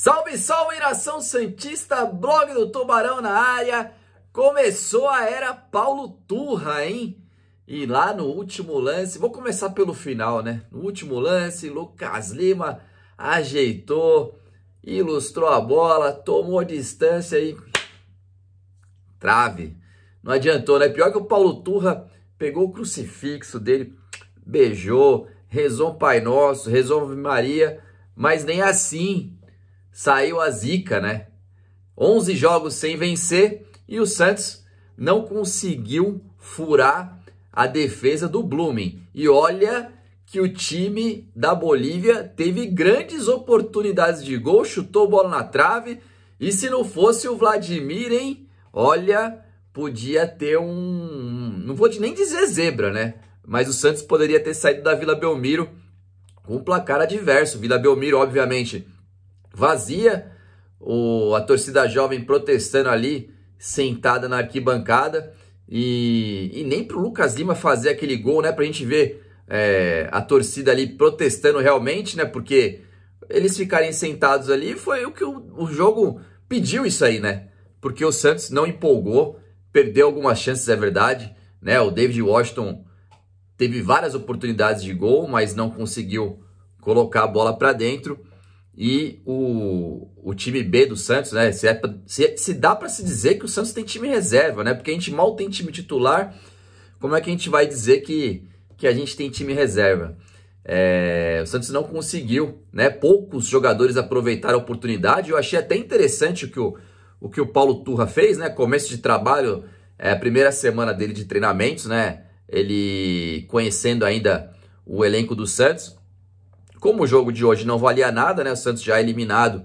Salve, salve, iração Santista, blog do Tubarão na área. Começou a era Paulo Turra, hein? E lá no último lance, vou começar pelo final, né? No último lance, Lucas Lima ajeitou, ilustrou a bola, tomou distância e trave. Não adiantou, né? Pior que o Paulo Turra pegou o crucifixo dele, beijou, rezou o Pai Nosso, rezou Maria, mas nem assim saiu a zica, né? 11 jogos sem vencer e o Santos não conseguiu furar a defesa do Blooming. E olha que o time da Bolívia teve grandes oportunidades de gol, chutou bola na trave. E se não fosse o Vladimir, hein? Olha, podia ter um. Não vou nem dizer zebra, né? Mas o Santos poderia ter saído da Vila Belmiro com um placar adverso. Vila Belmiro, obviamente, vazia, o, a torcida jovem protestando ali, sentada na arquibancada, e, e nem pro Lucas Lima fazer aquele gol, né? Pra gente ver é, a torcida ali protestando realmente, né? Porque eles ficarem sentados ali foi o que o, o jogo pediu isso aí, né? Porque o Santos não empolgou, perdeu algumas chances, é verdade, né? O David Washington teve várias oportunidades de gol, mas não conseguiu colocar a bola para dentro e o, o time B do Santos, né? Se, é pra, se, se dá para se dizer que o Santos tem time reserva, né? Porque a gente mal tem time titular, como é que a gente vai dizer que, que a gente tem time reserva? É, o Santos não conseguiu, né? Poucos jogadores aproveitaram a oportunidade. Eu achei até interessante o que o, o, que o Paulo Turra fez, né? Começo de trabalho, é, a primeira semana dele de treinamentos, né? Ele conhecendo ainda o elenco do Santos como o jogo de hoje não valia nada, né? O Santos já é eliminado.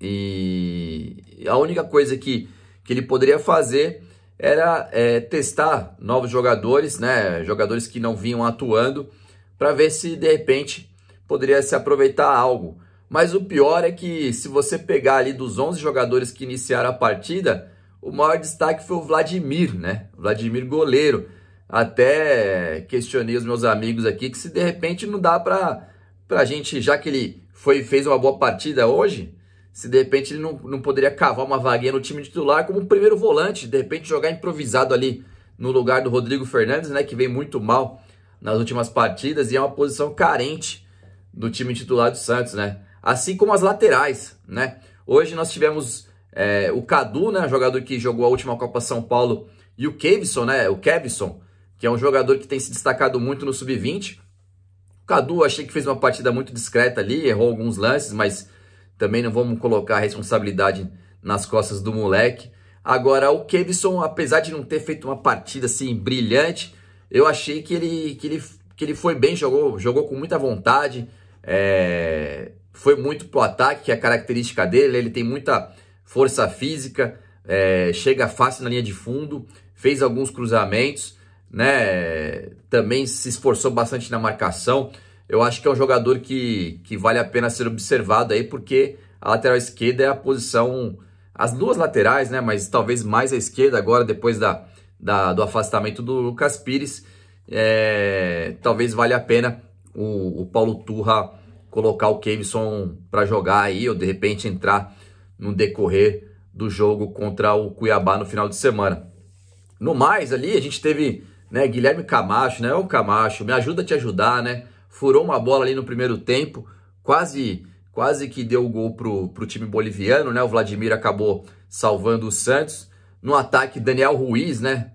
E a única coisa que, que ele poderia fazer era é, testar novos jogadores, né? Jogadores que não vinham atuando, para ver se de repente poderia se aproveitar algo. Mas o pior é que se você pegar ali dos 11 jogadores que iniciaram a partida, o maior destaque foi o Vladimir, né? O Vladimir goleiro. Até questionei os meus amigos aqui que se de repente não dá para para a gente, já que ele foi, fez uma boa partida hoje, se de repente ele não, não poderia cavar uma vaguinha no time titular como primeiro volante, de repente jogar improvisado ali no lugar do Rodrigo Fernandes, né, que vem muito mal nas últimas partidas e é uma posição carente do time titular do Santos, né? Assim como as laterais, né? Hoje nós tivemos é, o Cadu, né, jogador que jogou a última Copa São Paulo, e o Kevson, né, o Kevson, que é um jogador que tem se destacado muito no sub-20, Cadu, achei que fez uma partida muito discreta ali, errou alguns lances, mas também não vamos colocar a responsabilidade nas costas do moleque. Agora, o Kevson, apesar de não ter feito uma partida assim brilhante, eu achei que ele, que ele, que ele foi bem, jogou, jogou com muita vontade, é, foi muito pro ataque, que é a característica dele, ele tem muita força física, é, chega fácil na linha de fundo, fez alguns cruzamentos, né? Também se esforçou bastante na marcação. Eu acho que é um jogador que, que vale a pena ser observado aí, porque a lateral esquerda é a posição. As duas laterais, né? Mas talvez mais a esquerda agora, depois da, da do afastamento do Lucas Pires. É, talvez valha a pena o, o Paulo Turra colocar o Kevson para jogar aí, ou de repente entrar no decorrer do jogo contra o Cuiabá no final de semana. No mais, ali a gente teve né? Guilherme Camacho, né? o Camacho, me ajuda a te ajudar, né? Furou uma bola ali no primeiro tempo, quase quase que deu o gol pro, pro time boliviano, né? O Vladimir acabou salvando o Santos. No ataque, Daniel Ruiz, né?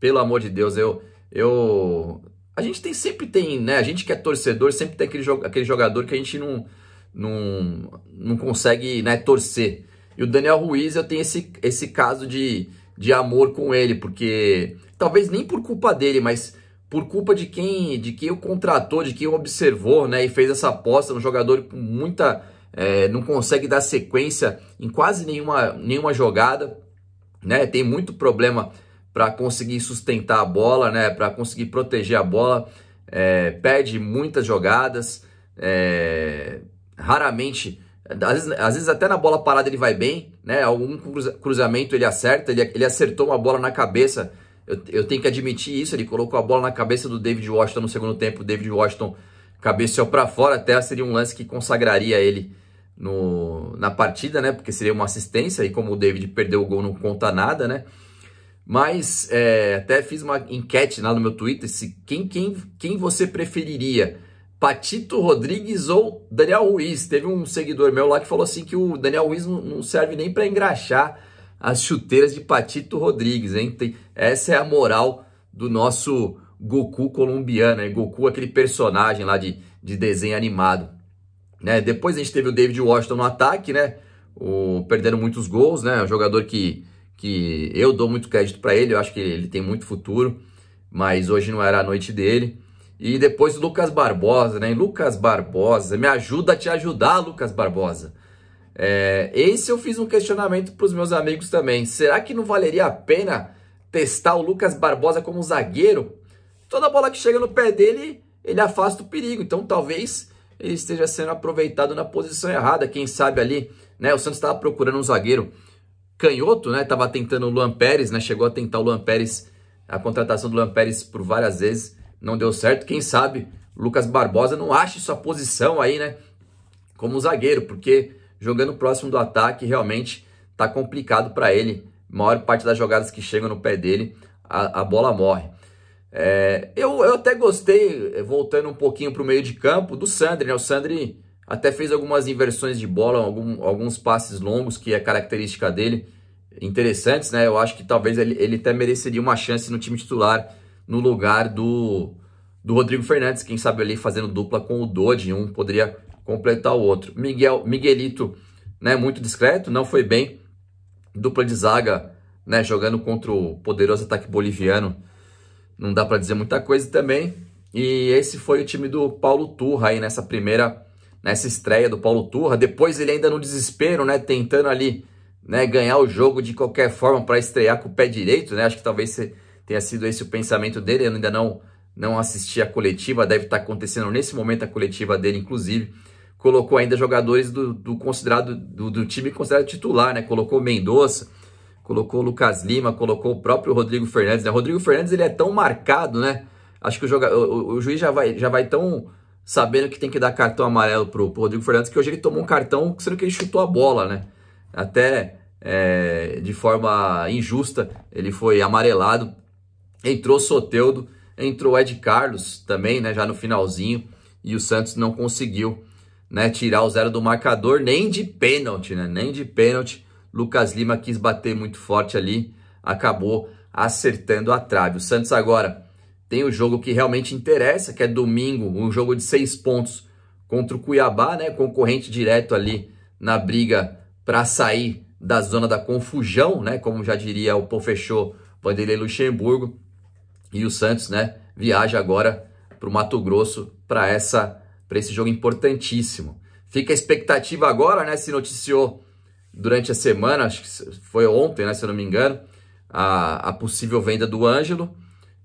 Pelo amor de Deus, eu eu a gente tem sempre tem, né? A gente que é torcedor sempre tem aquele, aquele jogador que a gente não não, não consegue, né, torcer. E o Daniel Ruiz, eu tenho esse, esse caso de, de amor com ele, porque talvez nem por culpa dele, mas por culpa de quem de quem o contratou, de quem o observou, né? E fez essa aposta, um jogador com muita. É, não consegue dar sequência em quase nenhuma, nenhuma jogada, né? Tem muito problema para conseguir sustentar a bola, né? Para conseguir proteger a bola, é, perde muitas jogadas, é, raramente, às vezes, às vezes até na bola parada ele vai bem, né? Algum cruzamento ele acerta, ele, ele acertou uma bola na cabeça. Eu, eu tenho que admitir isso, ele colocou a bola na cabeça do David Washington no segundo tempo. David Washington cabeceou para fora, até seria um lance que consagraria ele no, na partida, né? Porque seria uma assistência e como o David perdeu o gol não conta nada, né? Mas é, até fiz uma enquete lá no meu Twitter se quem, quem, quem você preferiria Patito Rodrigues ou Daniel Ruiz. Teve um seguidor meu lá que falou assim que o Daniel Ruiz não serve nem para engraxar as chuteiras de Patito Rodrigues, hein? Tem, essa é a moral do nosso Goku colombiano, né? Goku aquele personagem lá de, de desenho animado, né? Depois a gente teve o David Washington no ataque, né? O, perdendo muitos gols, né? É um jogador que, que eu dou muito crédito para ele, eu acho que ele tem muito futuro, mas hoje não era a noite dele. E depois Lucas Barbosa, né? Lucas Barbosa, me ajuda a te ajudar, Lucas Barbosa. É, esse eu fiz um questionamento para os meus amigos também. Será que não valeria a pena testar o Lucas Barbosa como zagueiro? Toda bola que chega no pé dele, ele afasta o perigo. Então talvez ele esteja sendo aproveitado na posição errada. Quem sabe ali, né? O Santos estava procurando um zagueiro canhoto, né? Tava tentando o Luan Pérez, né? Chegou a tentar o Luan Pérez, a contratação do Luan Pérez por várias vezes não deu certo. Quem sabe Lucas Barbosa não ache sua posição aí, né? Como zagueiro, porque jogando próximo do ataque realmente tá complicado para ele. A maior parte das jogadas que chegam no pé dele, a, a bola morre. É, eu, eu até gostei, voltando um pouquinho para o meio de campo, do Sandri. Né? O Sandri até fez algumas inversões de bola, algum, alguns passes longos, que é característica dele, interessantes, né? Eu acho que talvez ele, ele até mereceria uma chance no time titular no lugar do, do Rodrigo Fernandes, quem sabe ali fazendo dupla com o Dodge, um poderia completar o outro. Miguel, Miguelito, né, muito discreto, não foi bem. Dupla de zaga, né, jogando contra o poderoso ataque boliviano. Não dá para dizer muita coisa também. E esse foi o time do Paulo Turra aí nessa primeira nessa estreia do Paulo Turra. Depois ele ainda no desespero, né, tentando ali, né, ganhar o jogo de qualquer forma para estrear com o pé direito, né? Acho que talvez se tenha sido esse o pensamento dele. Eu ainda não, não assisti a coletiva, deve estar tá acontecendo nesse momento a coletiva dele, inclusive. Colocou ainda jogadores do, do considerado do, do, time considerado titular, né? Colocou Mendonça, colocou Lucas Lima, colocou o próprio Rodrigo Fernandes. Né? Rodrigo Fernandes ele é tão marcado, né? Acho que o, joga, o, o, juiz já vai, já vai tão sabendo que tem que dar cartão amarelo pro, pro Rodrigo Fernandes, que hoje ele tomou um cartão, sendo que ele chutou a bola, né? Até é, de forma injusta, ele foi amarelado Entrou Soteudo, entrou Ed Carlos também, né, já no finalzinho, e o Santos não conseguiu, né, tirar o zero do marcador nem de pênalti, né? Nem de pênalti. Lucas Lima quis bater muito forte ali, acabou acertando a trave. O Santos agora tem o jogo que realmente interessa, que é domingo, um jogo de seis pontos contra o Cuiabá, né? Concorrente direto ali na briga para sair da zona da confusão, né? Como já diria o Pofechô Vanderlei Luxemburgo. E o Santos, né, viaja agora para o Mato Grosso para essa para esse jogo importantíssimo. Fica a expectativa agora, né? Se noticiou durante a semana, acho que foi ontem, né, se eu não me engano, a, a possível venda do Ângelo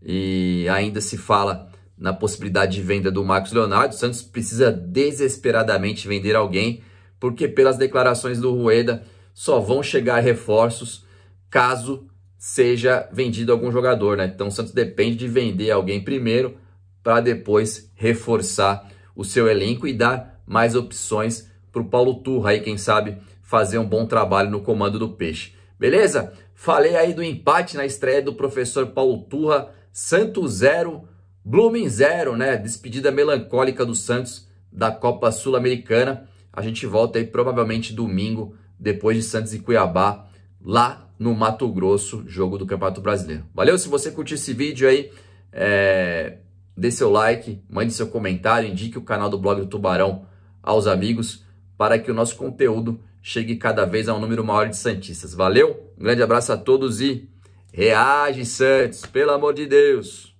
e ainda se fala na possibilidade de venda do Marcos Leonardo. O Santos precisa desesperadamente vender alguém, porque pelas declarações do Rueda só vão chegar reforços caso seja vendido algum jogador, né? Então o Santos depende de vender alguém primeiro para depois reforçar o seu elenco e dar mais opções para o Paulo Turra aí, quem sabe fazer um bom trabalho no comando do Peixe. Beleza? Falei aí do empate na estreia do professor Paulo Turra, Santos 0, Blooming 0, né? Despedida melancólica do Santos da Copa Sul-Americana. A gente volta aí provavelmente domingo, depois de Santos e Cuiabá, lá no Mato Grosso, jogo do Campeonato Brasileiro. Valeu, se você curtiu esse vídeo aí, é, dê seu like, mande seu comentário, indique o canal do Blog do Tubarão aos amigos para que o nosso conteúdo chegue cada vez a um número maior de Santistas. Valeu, um grande abraço a todos e reage, Santos, pelo amor de Deus!